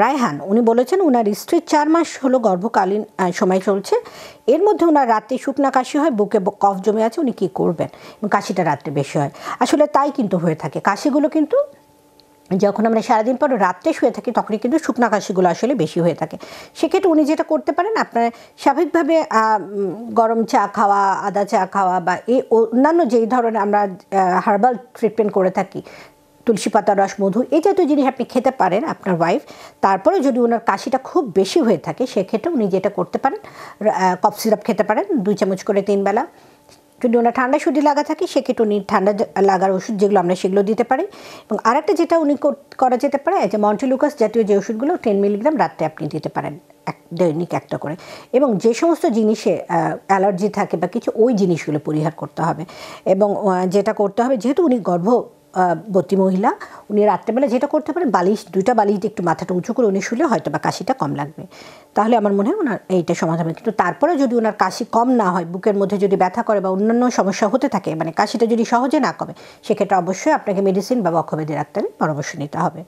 রায়হান উনি বলেছেন ওনার স্ত্রীর চার মাস হলো গর্ভকালীন সময় চলছে এর মধ্যে ওনার রাতে শুকনা কাশি হয় বুকে কফ জমে আছে উনি কী করবেন কাশিটা রাত্রে বেশি হয় আসলে তাই কিন্তু হয়ে থাকে কাশিগুলো কিন্তু যখন আমরা সারাদিন পর রাত্রে শুয়ে থাকি তখনই কিন্তু শুকনা কাশিগুলো আসলে বেশি হয়ে থাকে সেক্ষেত্রে উনি যেটা করতে পারেন আপনার স্বাভাবিকভাবে গরম চা খাওয়া আদা চা খাওয়া বা এই অন্যান্য যেই ধরনের আমরা হার্বাল ট্রিটমেন্ট করে থাকি তুলসী পাতা রস মধু এই জাতীয় জিনিস আপনি খেতে পারেন আপনার ওয়াইফ তারপরে যদি ওনার কাশিটা খুব বেশি হয়ে থাকে সেক্ষেত্রে উনি যেটা করতে পারেন কফ সিরাপ খেতে পারেন দুই চামচ করে তিনবেলা যদি ওনার ঠান্ডা সর্দি লাগা থাকে সেক্ষেত্রে উনি ঠান্ডা লাগার ওষুধ যেগুলো আমরা সেগুলো দিতে পারি এবং আরেকটা যেটা উনি করা যেতে পারে যে মন্টিলুকাস জাতীয় যে ওষুধগুলো টেন মিলিগ্রাম রাত্রে আপনি দিতে পারেন এক দৈনিক একটা করে এবং যে সমস্ত জিনিসে অ্যালার্জি থাকে বা কিছু ওই জিনিসগুলো পরিহার করতে হবে এবং যেটা করতে হবে যেহেতু উনি গর্ভ বতী মহিলা উনি রাত্রেবেলা যেটা করতে পারেন বালিশ দুইটা বালিশ একটু মাথাটা উঁচু করে উনি শুলে হয়তো বা কাশিটা কম লাগবে তাহলে আমার মনে হয় ওনার এইটা সমাধান হবে কিন্তু তারপরে যদি ওনার কাশি কম না হয় বুকের মধ্যে যদি ব্যথা করে বা অন্যান্য সমস্যা হতে থাকে মানে কাশিটা যদি সহজে না কমে সেক্ষেত্রে অবশ্যই আপনাকে মেডিসিন বা বক্ষবেদী ডাক্তারের পরামর্শ নিতে হবে